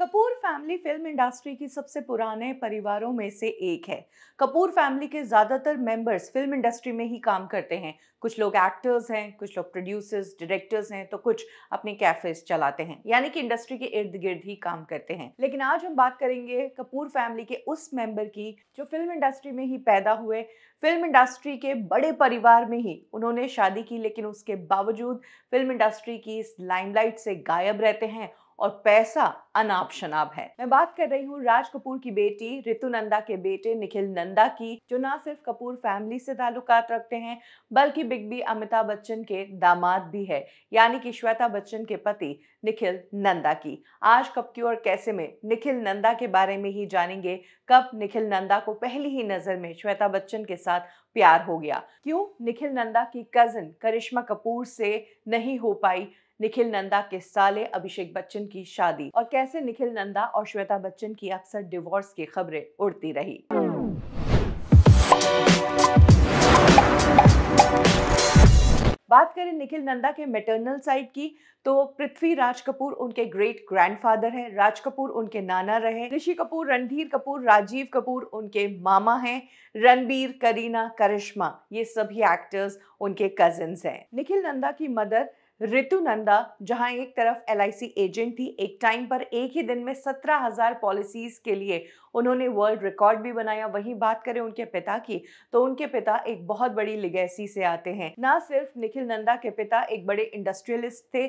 Kapoor family film industry की सबसे पुराने परिवारों में से एक है कपूर फैमिली के ज़्यादातर मेंबर्स फिल्म इंडस्ट्री में ही काम करते हैं कुछ लोग एक्टर्स हैं कुछ लोग प्रोड्यूसर्स डायरेक्टर्स हैं तो कुछ अपने कैफेज चलाते हैं यानी कि इंडस्ट्री के इर्द गिर्द ही काम करते हैं लेकिन आज हम बात करेंगे कपूर फैमिली के उस मेंबर की जो फिल्म इंडस्ट्री में ही पैदा हुए फिल्म इंडस्ट्री के बड़े परिवार में ही उन्होंने शादी की लेकिन उसके बावजूद फिल्म इंडस्ट्री की इस लाइमलाइट से गायब रहते हैं और पैसा अनाप शनाप है मैं बात कर रही हूँ राज कपूर की बेटी रितु नंदा के बेटे निखिल नंदा की जो ना सिर्फ कपूर फैमिली से ताल्लुकात रखते हैं बल्कि बिग बी अमिताभ बच्चन के दामाद भी है यानी कि श्वेता बच्चन के पति निखिल नंदा की आज कब की और कैसे में निखिल नंदा के बारे में ही जानेंगे कब निखिल नंदा को पहली ही नजर में श्वेता बच्चन के साथ प्यार हो गया क्यों निखिल नंदा की कजन करिश्मा कपूर से नहीं हो पाई निखिल नंदा के साले अभिषेक बच्चन की शादी और कैसे निखिल नंदा और श्वेता बच्चन की अक्सर डिवोर्स की खबरें उड़ती रही बात करें निखिल नंदा के मेटर्नल साइड की तो पृथ्वी राज कपूर उनके ग्रेट ग्रैंडफादर हैं राज कपूर उनके नाना रहे ऋषि कपूर रणधीर कपूर राजीव कपूर उनके मामा हैं रणबीर करीना करिश्मा ये सभी एक्टर्स उनके कजिन्स हैं निखिल नंदा की मदर रितु नंदा जहां एक तरफ एल एजेंट थी एक टाइम पर एक ही दिन में सत्रह हजार पॉलिसीज के लिए उन्होंने वर्ल्ड रिकॉर्ड भी बनाया वहीं बात करें उनके पिता की तो उनके पिता एक बहुत बड़ी लिगेसी से आते हैं ना सिर्फ निखिल नंदा के पिता एक बड़े इंडस्ट्रियलिस्ट थे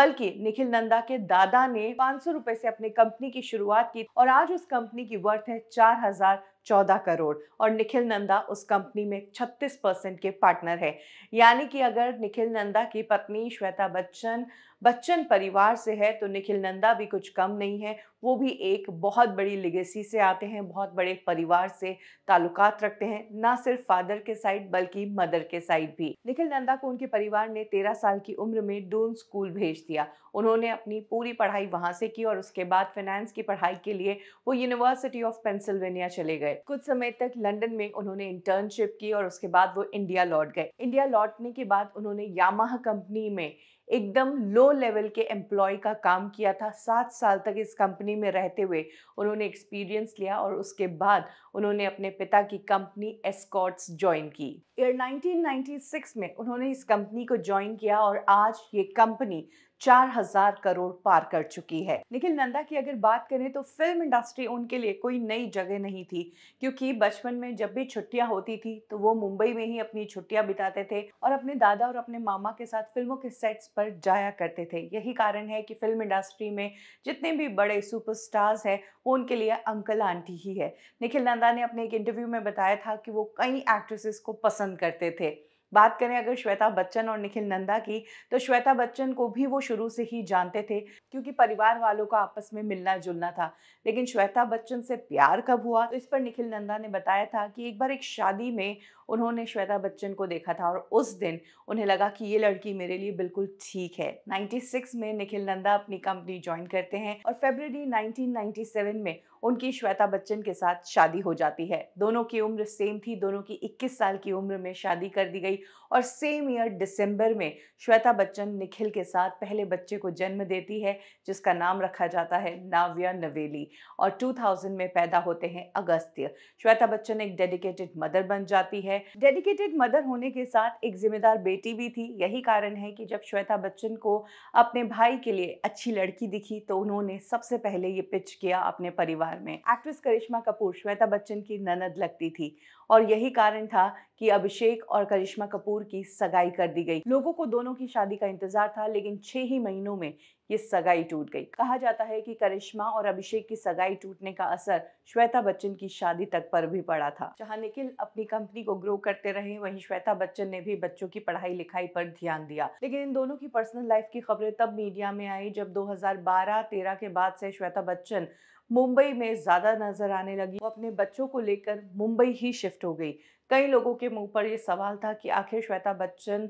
बल्कि निखिल नंदा के दादा ने पांच सौ से अपनी कंपनी की शुरुआत की और आज उस कंपनी की वर्थ है चार हजार चौदह करोड़ और निखिल नंदा उस कंपनी में छत्तीस परसेंट के पार्टनर है यानी कि अगर निखिल नंदा की पत्नी श्वेता बच्चन बच्चन परिवार से है तो निखिल नंदा भी कुछ कम नहीं है वो भी एक बहुत बड़ी लिगेसी से आते हैं बहुत बड़े परिवार से ताल्लुकात रखते हैं ना सिर्फ फादर के साइड बल्कि मदर के साइड भी निखिल नंदा को उनके परिवार ने तेरह साल की उम्र में डून स्कूल भेज दिया उन्होंने अपनी पूरी पढ़ाई वहां से की और उसके बाद फाइनेंस की पढ़ाई के लिए वो यूनिवर्सिटी ऑफ पेंसिल्वेनिया चले गए कुछ समय तक लंदन में उन्होंने इंटर्नशिप की और उसके बाद वो इंडिया लौट गए इंडिया लौटने के बाद उन्होंने यामाह कंपनी में एकदम लो लेवल के एम्प्लॉय का काम किया था सात साल तक इस कंपनी कंपनी में रहते हुए उन्होंने एक्सपीरियंस लिया और उसके बाद उन्होंने अपने पिता की कंपनी एस्कॉट्स ज्वाइन की ईयर 1996 में उन्होंने इस कंपनी को ज्वाइन किया और आज ये कंपनी चार हजार करोड़ पार कर चुकी है निखिल नंदा की अगर बात करें तो फिल्म इंडस्ट्री उनके लिए कोई नई जगह नहीं थी क्योंकि बचपन में जब भी छुट्टियां होती थी तो वो मुंबई में ही अपनी छुट्टियां बिताते थे और अपने दादा और अपने मामा के साथ फिल्मों के सेट्स पर जाया करते थे यही कारण है कि फिल्म इंडस्ट्री में जितने भी बड़े सुपरस्टार्स हैं वो उनके लिए अंकल आंटी ही है निखिल नंदा ने अपने एक इंटरव्यू में बताया था कि वो कई एक्ट्रेसेस को पसंद करते थे बात करें अगर श्वेता बच्चन और निखिल नंदा की तो श्वेता बच्चन को भी वो शुरू से ही जानते थे क्योंकि परिवार वालों का आपस में मिलना जुलना था लेकिन श्वेता बच्चन से प्यार कब हुआ तो इस पर निखिल नंदा ने बताया था कि एक बार एक शादी में उन्होंने श्वेता बच्चन को देखा था और उस दिन उन्हें लगा कि ये लड़की मेरे लिए बिल्कुल ठीक है 96 में निखिल नंदा अपनी कंपनी ज्वाइन करते हैं और फेबररी 1997 में उनकी श्वेता बच्चन के साथ शादी हो जाती है दोनों की उम्र सेम थी दोनों की 21 साल की उम्र में शादी कर दी गई और सेम ईयर दिसंबर में श्वेता बच्चन निखिल के साथ पहले बच्चे को जन्म देती है जिसका नाम रखा जाता है नाव्या नवेली और 2000 में पैदा होते हैं अगस्त्य श्वेता बच्चन एक डेडिकेटेड मदर बन जाती है डेडिकेटेड मदर होने के साथ एक जिम्मेदार बेटी भी थी यही कारण है कि जब श्वेता बच्चन को अपने भाई के लिए अच्छी लड़की दिखी तो उन्होंने सबसे पहले ये पिच किया अपने परिवार में एक्ट्रेस करिश्मा कपूर श्वेता बच्चन की ननद लगती थी और यही कारण था कि अभिषेक और करिश्मा कपूर की सगाई कर दी गई लोगों को दोनों की शादी का इंतजार था लेकिन छह ही महीनों में ये सगाई टूट गई कहा जाता है कि करिश्मा और अभिषेक की सगाई टूटने का असर श्वेता बच्चन की शादी तक पर भी पड़ा था जहां निखिल अपनी कंपनी को ग्रो करते रहे वहीं श्वेता बच्चन ने भी बच्चों की पढ़ाई लिखाई पर ध्यान दिया लेकिन इन दोनों की पर्सनल लाइफ की खबरें तब मीडिया में आई जब 2012-13 के बाद से श्वेता बच्चन मुंबई में ज़्यादा नज़र आने लगी वो अपने बच्चों को लेकर मुंबई ही शिफ्ट हो गई कई लोगों के मुंह पर ये सवाल था कि आखिर श्वेता बच्चन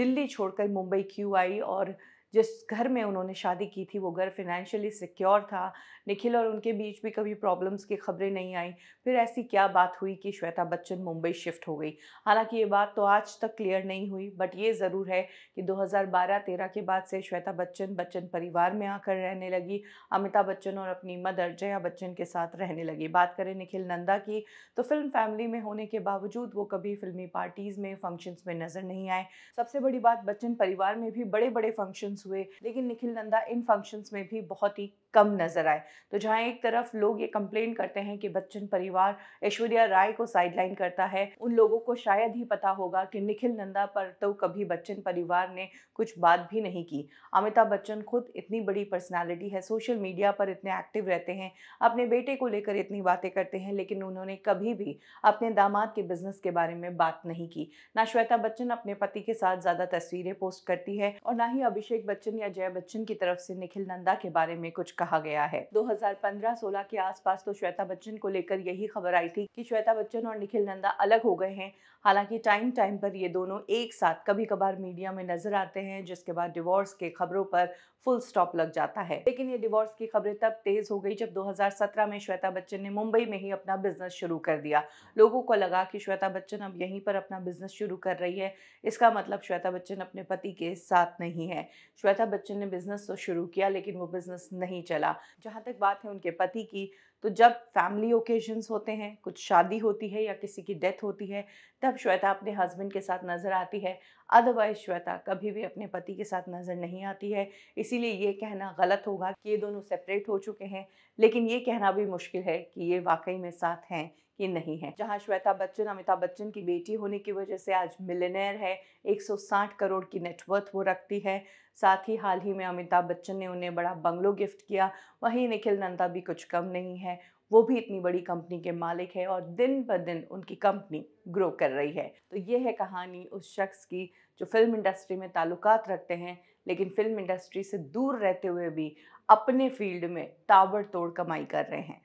दिल्ली छोड़कर मुंबई क्यों आई और जिस घर में उन्होंने शादी की थी वो घर फिनेंशियली सिक्योर था निखिल और उनके बीच भी कभी प्रॉब्लम्स की खबरें नहीं आई फिर ऐसी क्या बात हुई कि श्वेता बच्चन मुंबई शिफ्ट हो गई हालांकि ये बात तो आज तक क्लियर नहीं हुई बट ये ज़रूर है कि 2012-13 के बाद से श्वेता बच्चन बच्चन परिवार में आकर रहने लगी अमिताभ बच्चन और अपनी मदर जया बच्चन के साथ रहने लगी बात करें निखिल नंदा की तो फिल्म फैमिली में होने के बावजूद वो कभी फिल्मी पार्टीज़ में फंक्शंस में नज़र नहीं आए सबसे बड़ी बात बच्चन परिवार में भी बड़े बड़े फंक्शंस हुए लेकिन निखिल नंदा इन फंक्शंस में भी बहुत ही कम नजर आए तो जहाँ एक तरफ लोग ये कंप्लेन करते हैं कि बच्चन परिवार ऐश्वर्या राय को साइडलाइन करता है उन लोगों को शायद ही पता होगा कि निखिल नंदा पर तो कभी बच्चन परिवार ने कुछ बात भी नहीं की अमिताभ बच्चन खुद इतनी बड़ी पर्सनालिटी है सोशल मीडिया पर इतने एक्टिव रहते हैं अपने बेटे को लेकर इतनी बातें करते हैं लेकिन उन्होंने कभी भी अपने दामाद के बिजनेस के बारे में बात नहीं की ना श्वेता बच्चन अपने पति के साथ ज़्यादा तस्वीरें पोस्ट करती है और ना ही अभिषेक बच्चन या जया बच्चन की तरफ से निखिल नंदा के बारे में कुछ कहा कहा गया है 2015-16 के आसपास तो श्वेता बच्चन को लेकर यही खबर आई थी कि श्वेता बच्चन और निखिल नंदा अलग हो गए हैं हालांकि टाइम टाइम पर ये दोनों एक साथ कभी कभार मीडिया में नजर आते हैं जिसके बाद डिवोर्स के खबरों पर फुल स्टॉप लग जाता है लेकिन ये डिवोर्स की खबरें तब तेज हो गई जब 2017 में श्वेता बच्चन ने मुंबई में ही अपना बिजनेस शुरू कर दिया लोगों को लगा कि श्वेता बच्चन अब यहीं पर अपना बिजनेस शुरू कर रही है इसका मतलब श्वेता बच्चन अपने पति के साथ नहीं है श्वेता बच्चन ने बिजनेस तो शुरू किया लेकिन वो बिजनेस नहीं चला जहाँ तक बात है उनके पति की तो जब फैमिली ओकेजन्स होते हैं कुछ शादी होती है या किसी की डेथ होती है तब श्वेता अपने हस्बैंड के साथ नज़र आती है अदरवाइज श्वेता कभी भी अपने पति के साथ नज़र नहीं आती है इसीलिए ये कहना गलत होगा कि ये दोनों सेपरेट हो चुके हैं लेकिन ये कहना भी मुश्किल है कि ये वाकई में साथ हैं ये नहीं है जहां श्वेता बच्चन अमिताभ बच्चन की बेटी होने की वजह से आज मिलनेर है 160 करोड़ की नेटवर्थ वो रखती है साथ ही हाल ही में अमिताभ बच्चन ने उन्हें बड़ा बंगलो गिफ्ट किया वहीं निखिल नंदा भी कुछ कम नहीं है वो भी इतनी बड़ी कंपनी के मालिक है और दिन ब दिन उनकी कंपनी ग्रो कर रही है तो ये है कहानी उस शख्स की जो फिल्म इंडस्ट्री में ताल्लुकात रखते हैं लेकिन फिल्म इंडस्ट्री से दूर रहते हुए भी अपने फील्ड में ताबड़तोड़ कमाई कर रहे हैं